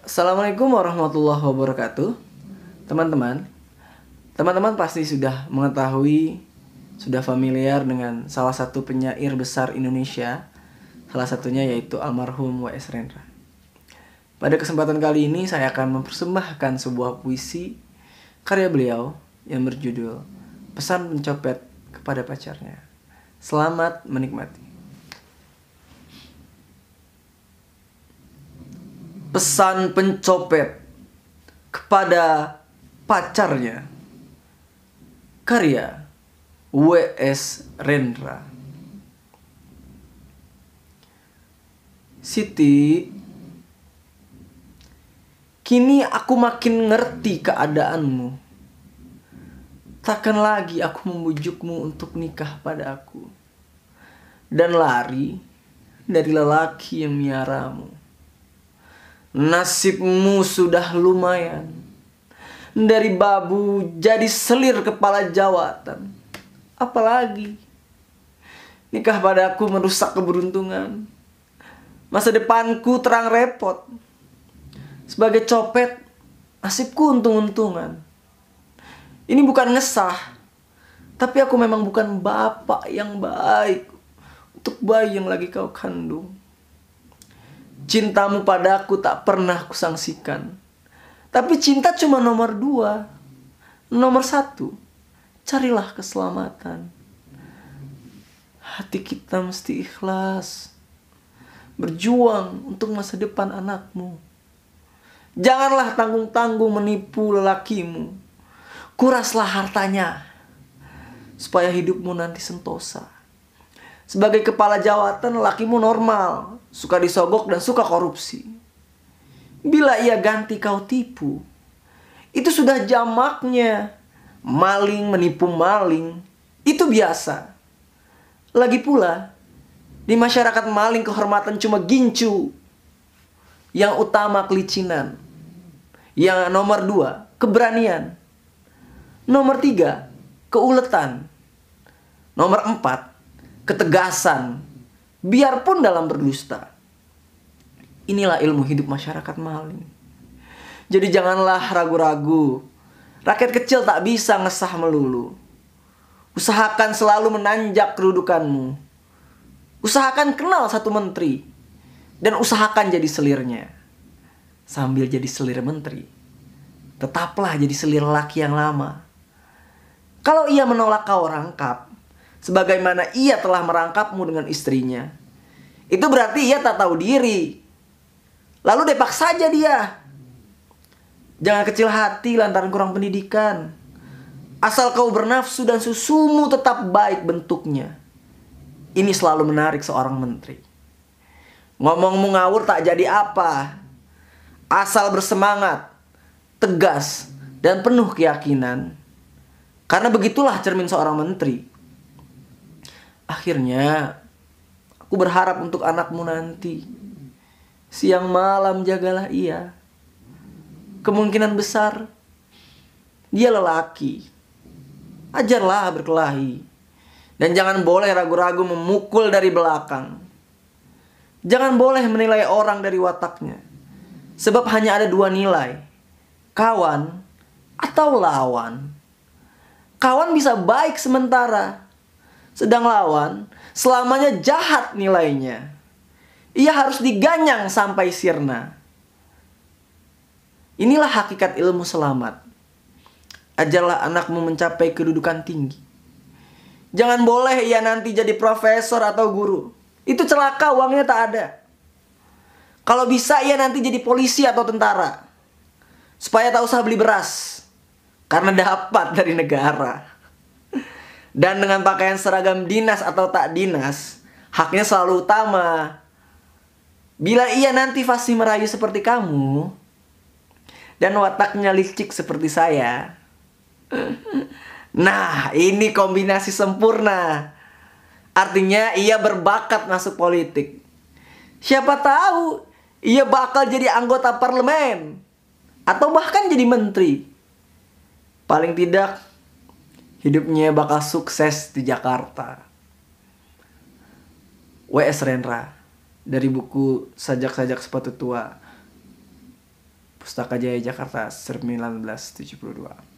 Assalamualaikum warahmatullahi wabarakatuh Teman-teman Teman-teman pasti sudah mengetahui Sudah familiar dengan salah satu penyair besar Indonesia Salah satunya yaitu almarhum W.S. Rendra Pada kesempatan kali ini saya akan mempersembahkan sebuah puisi Karya beliau yang berjudul Pesan pencopet kepada pacarnya Selamat menikmati pesan pencopet kepada pacarnya. Karya W.S. Rendra. Siti, kini aku makin ngerti keadaanmu. Takkan lagi aku membujukmu untuk nikah pada aku. Dan lari dari lelaki yang miaramu. Nasibmu sudah lumayan. Dari babu jadi selir kepala jawatan. Apalagi nikah padaku merusak keberuntungan. Masa depanku terang repot. Sebagai copet, nasibku untung-untungan. Ini bukan ngesah, tapi aku memang bukan bapak yang baik untuk bayi yang lagi kau kandung. Cintamu padaku tak pernah kusangsikan. Tapi cinta cuma nomor dua. Nomor satu, carilah keselamatan. Hati kita mesti ikhlas. Berjuang untuk masa depan anakmu. Janganlah tanggung-tanggung menipu lelakimu. Kuraslah hartanya. Supaya hidupmu nanti sentosa. Sebagai kepala jawatan, lelakimu normal suka disogok dan suka korupsi. Bila ia ganti kau tipu, itu sudah jamaknya. Maling menipu maling, itu biasa. Lagi pula, di masyarakat maling kehormatan cuma gincu. Yang utama kelicinan. Yang nomor dua, keberanian. Nomor tiga, keuletan. Nomor empat, ketegasan biarpun dalam berdusta. Inilah ilmu hidup masyarakat maling. Jadi janganlah ragu-ragu. Rakyat kecil tak bisa ngesah melulu. Usahakan selalu menanjak kedudukanmu. Usahakan kenal satu menteri. Dan usahakan jadi selirnya. Sambil jadi selir menteri. Tetaplah jadi selir laki yang lama. Kalau ia menolak kau rangkap, sebagaimana ia telah merangkapmu dengan istrinya. Itu berarti ia tak tahu diri. Lalu depak saja dia. Jangan kecil hati lantaran kurang pendidikan. Asal kau bernafsu dan susumu tetap baik bentuknya. Ini selalu menarik seorang menteri. Ngomongmu ngawur tak jadi apa. Asal bersemangat, tegas, dan penuh keyakinan. Karena begitulah cermin seorang menteri. Akhirnya, aku berharap untuk anakmu nanti. Siang malam jagalah ia. Kemungkinan besar, dia lelaki. Ajarlah berkelahi. Dan jangan boleh ragu-ragu memukul dari belakang. Jangan boleh menilai orang dari wataknya. Sebab hanya ada dua nilai. Kawan atau lawan. Kawan bisa baik sementara, sedang lawan selamanya jahat nilainya. Ia harus diganyang sampai sirna. Inilah hakikat ilmu selamat. Ajarlah anakmu mencapai kedudukan tinggi. Jangan boleh ia nanti jadi profesor atau guru. Itu celaka uangnya tak ada. Kalau bisa ia nanti jadi polisi atau tentara. Supaya tak usah beli beras. Karena dapat dari negara dan dengan pakaian seragam dinas atau tak dinas, haknya selalu utama. Bila ia nanti fasih merayu seperti kamu, dan wataknya licik seperti saya. Nah, ini kombinasi sempurna. Artinya ia berbakat masuk politik. Siapa tahu ia bakal jadi anggota parlemen atau bahkan jadi menteri. Paling tidak hidupnya bakal sukses di Jakarta. W.S. Renra dari buku Sajak-sajak Sepatu Tua Pustaka Jaya Jakarta 1972.